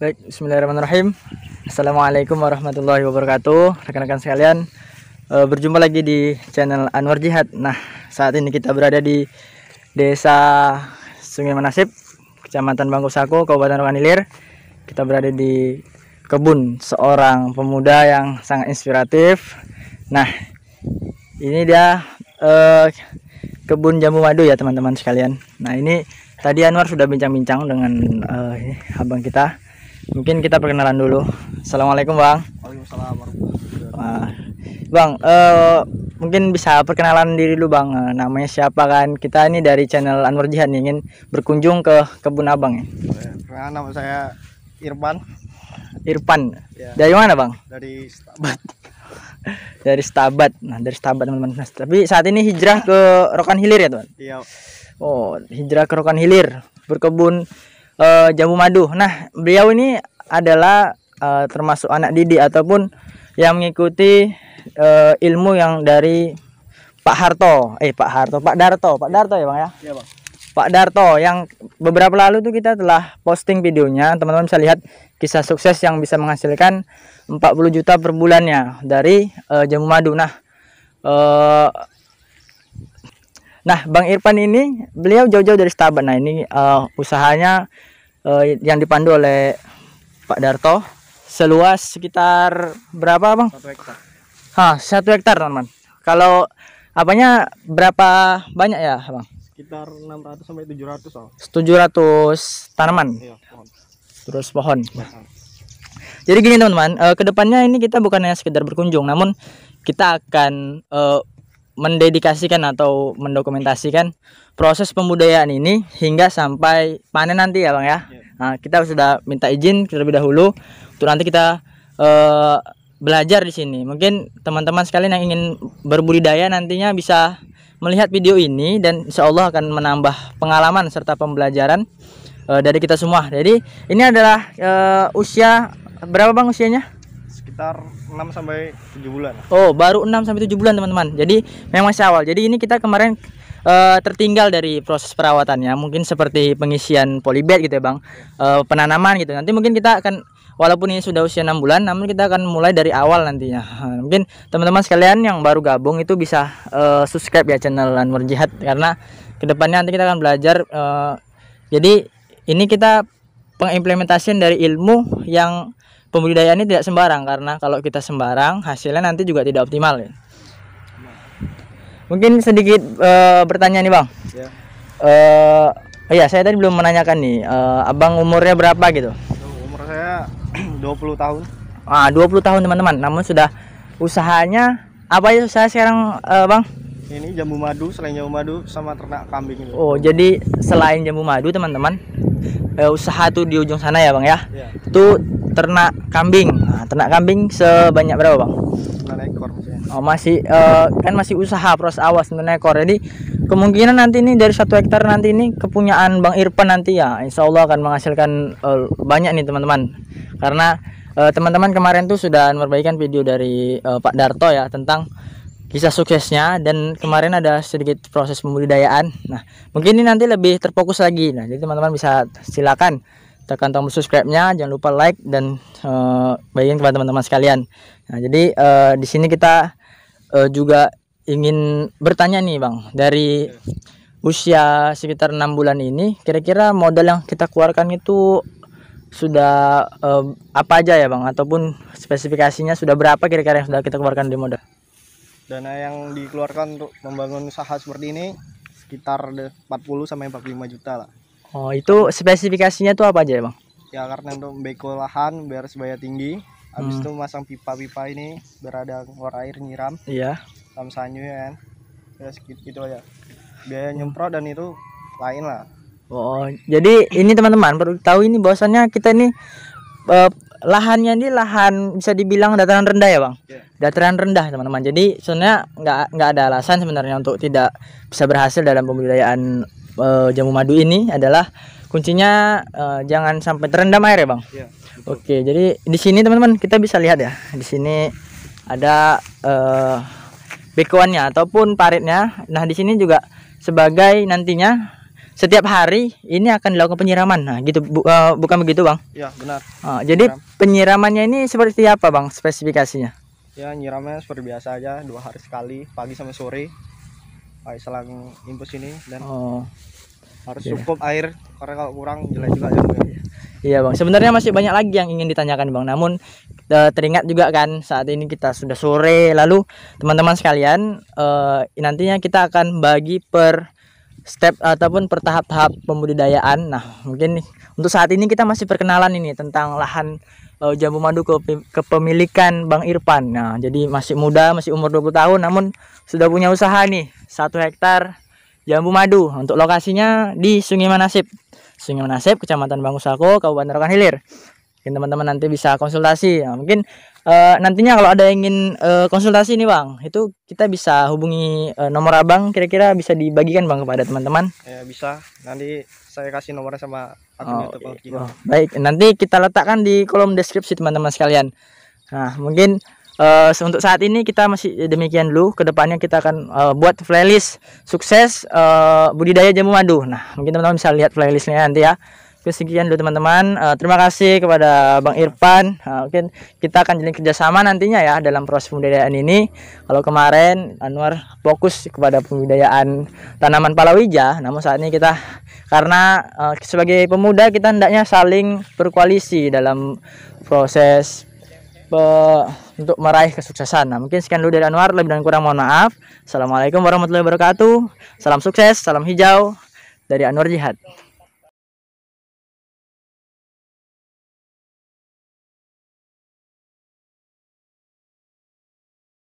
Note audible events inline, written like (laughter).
Baik, bismillahirrahmanirrahim. Assalamualaikum warahmatullahi wabarakatuh. Rekan-rekan sekalian, eh, berjumpa lagi di channel Anwar Jihad. Nah, saat ini kita berada di Desa Sungai Manasip, Kecamatan Bangkusako, Kabupaten Rokan Kita berada di kebun seorang pemuda yang sangat inspiratif. Nah, ini dia e, kebun jambu madu ya teman-teman sekalian. Nah, ini tadi Anwar sudah bincang-bincang dengan e, abang kita mungkin kita perkenalan dulu assalamualaikum bang Waalaikumsalam uh, bang uh, mungkin bisa perkenalan diri dulu bang uh, namanya siapa kan kita ini dari channel Anwar Jihan ingin berkunjung ke kebun abang ya Perkenalan nama saya Irfan Irfan ya. dari mana bang dari Stabat (laughs) dari Stabat nah dari Stabat teman-teman nah, tapi saat ini hijrah ke Rokan Hilir ya teman iya oh hijrah ke Rokan Hilir berkebun uh, eh, jambu madu. Nah, beliau ini adalah uh, termasuk anak Didi ataupun yang mengikuti uh, ilmu yang dari Pak Harto, eh Pak Harto, Pak Darto, Pak Darto ya bang ya? Iya bang. Pak Darto yang beberapa lalu tuh kita telah posting videonya, teman-teman bisa lihat kisah sukses yang bisa menghasilkan 40 juta per bulannya dari uh, jamu madu. Nah, uh, nah Bang Irfan ini beliau jauh-jauh dari Stabat. Nah ini uh, usahanya eh, yang dipandu oleh Pak Darto seluas sekitar berapa bang? Satu hektar. Hah satu hektar teman. Kalau apanya berapa banyak ya bang? Sekitar 600 sampai 700 oh. ratus tanaman. Iya, pohon. Terus pohon. Ya. Jadi gini teman-teman, uh, eh, kedepannya ini kita bukan hanya sekedar berkunjung, namun kita akan uh, mendedikasikan atau mendokumentasikan proses pembudayaan ini hingga sampai panen nanti ya bang ya. Iya. Nah, kita sudah minta izin terlebih dahulu untuk nanti kita uh, belajar di sini. Mungkin teman-teman sekalian yang ingin berbudidaya nantinya bisa melihat video ini dan insya Allah akan menambah pengalaman serta pembelajaran uh, dari kita semua. Jadi ini adalah uh, usia berapa bang usianya? sekitar 6 sampai 7 bulan. Oh, baru 6 sampai 7 bulan, teman-teman. Jadi memang masih awal. Jadi ini kita kemarin uh, tertinggal dari proses perawatannya. Mungkin seperti pengisian polybag gitu ya, Bang. Uh, penanaman gitu. Nanti mungkin kita akan walaupun ini sudah usia 6 bulan, namun kita akan mulai dari awal nantinya. (laughs) Mungkin teman-teman sekalian yang baru gabung itu bisa uh, subscribe ya channel Anwar Jihad karena kedepannya nanti kita akan belajar uh, jadi ini kita pengimplementasian dari ilmu yang pembudidayaan ini tidak sembarang karena kalau kita sembarang hasilnya nanti juga tidak optimal ya. Mungkin sedikit uh, bertanya nih bang. Ya. Uh, oh iya saya tadi belum menanyakan nih, uh, abang umurnya berapa gitu? Umur saya 20 (clears throat) tahun. Ah 20 tahun teman-teman, namun sudah usahanya apa ya usaha sekarang uh, bang? Ini jambu madu, selain jambu madu sama ternak kambing. Gitu. Oh jadi selain jambu madu teman-teman, uh, usaha tuh di ujung sana ya bang ya, ya. itu ternak kambing nah, ternak kambing sebanyak berapa bang? 9 ekor oh masih uh, kan masih usaha proses awas 9 ekor jadi kemungkinan nanti ini dari satu hektar nanti ini kepunyaan bang Irfan nanti ya insya Allah akan menghasilkan uh, banyak nih teman-teman karena teman-teman kemarin tuh sudah memperbaikan video dari Pak Darto ya tentang kisah suksesnya dan kemarin ada sedikit proses pembudidayaan. Nah, mungkin ini nanti lebih terfokus lagi. Nah, jadi teman-teman bisa silakan tekan tombol subscribe-nya, jangan lupa like dan uh, kepada teman-teman sekalian. Nah, jadi uh, di sini kita uh, juga ingin bertanya nih, Bang, dari usia sekitar enam bulan ini kira-kira modal yang kita keluarkan itu sudah uh, apa aja ya, Bang? Ataupun spesifikasinya sudah berapa kira-kira yang sudah kita keluarkan di modal? dana yang dikeluarkan untuk membangun usaha seperti ini sekitar 40 sampai 45 juta lah. Oh, itu spesifikasinya tuh apa aja, Bang? Ya, karena untuk beko lahan biar sebaya tinggi, habis hmm. itu masang pipa-pipa ini berada keluar air nyiram. Iya. Sama sanyu ya kan. Ya segitu gitu aja. Biaya nyemprot dan itu lain lah. Oh, jadi ini teman-teman perlu tahu ini bahwasannya kita ini eh, lahannya ini lahan bisa dibilang dataran rendah ya bang yeah. dataran rendah teman-teman jadi sebenarnya nggak nggak ada alasan sebenarnya untuk tidak bisa berhasil dalam pembudidayaan e, jamu madu ini adalah kuncinya e, jangan sampai terendam air ya bang yeah, iya, oke oke jadi di sini teman-teman kita bisa lihat ya di sini ada e, eh, bekuannya ataupun paritnya nah di sini juga sebagai nantinya setiap hari ini akan dilakukan penyiraman. Nah, gitu bu, uh, bukan begitu, Bang? Ya, benar. Uh, jadi penyiramannya ini seperti apa, Bang? Spesifikasinya? Ya, nyiramnya seperti biasa aja, dua hari sekali, pagi sama sore. Pakai selang impus ini dan oh. harus yeah. cukup air karena kalau kurang jelek juga ya, ya. Iya, Bang. Sebenarnya masih banyak lagi yang ingin ditanyakan, Bang. Namun eh, teringat juga kan saat ini kita sudah sore, lalu teman-teman sekalian, uh, nantinya kita akan bagi per step ataupun pertahap tahap-tahap pembudidayaan. Nah, mungkin nih untuk saat ini kita masih perkenalan ini tentang lahan uh, jambu madu ke kepemilikan Bang Irfan. Nah, jadi masih muda, masih umur 20 tahun namun sudah punya usaha nih, satu hektar jambu madu. Untuk lokasinya di Sungai Manasip. Sungai Manasip, Kecamatan Bangusako, Kabupaten Rokan Hilir. Mungkin teman-teman nanti bisa konsultasi. Nah, mungkin uh, nantinya kalau ada yang ingin uh, konsultasi nih bang itu kita bisa hubungi uh, nomor abang kira-kira bisa dibagikan bang kepada teman-teman ya bisa nanti saya kasih nomornya sama akun oh, YouTube okay. oh, baik nanti kita letakkan di kolom deskripsi teman-teman sekalian nah mungkin Uh, untuk saat ini kita masih demikian dulu. Kedepannya kita akan uh, buat playlist sukses uh, budidaya jamu madu. Nah, mungkin teman-teman bisa lihat playlistnya nanti ya kesekian sekian dulu teman-teman. Uh, terima kasih kepada Bang Irfan. Uh, mungkin kita akan jalin kerjasama nantinya ya dalam proses pembudidayaan ini. Kalau kemarin Anwar fokus kepada pembudidayaan tanaman palawija, namun saat ini kita karena uh, sebagai pemuda kita hendaknya saling berkoalisi dalam proses pe, untuk meraih kesuksesan. Nah, mungkin sekian dulu dari Anwar, lebih dan kurang mohon maaf. Assalamualaikum warahmatullahi wabarakatuh. Salam sukses, salam hijau dari Anwar Jihad.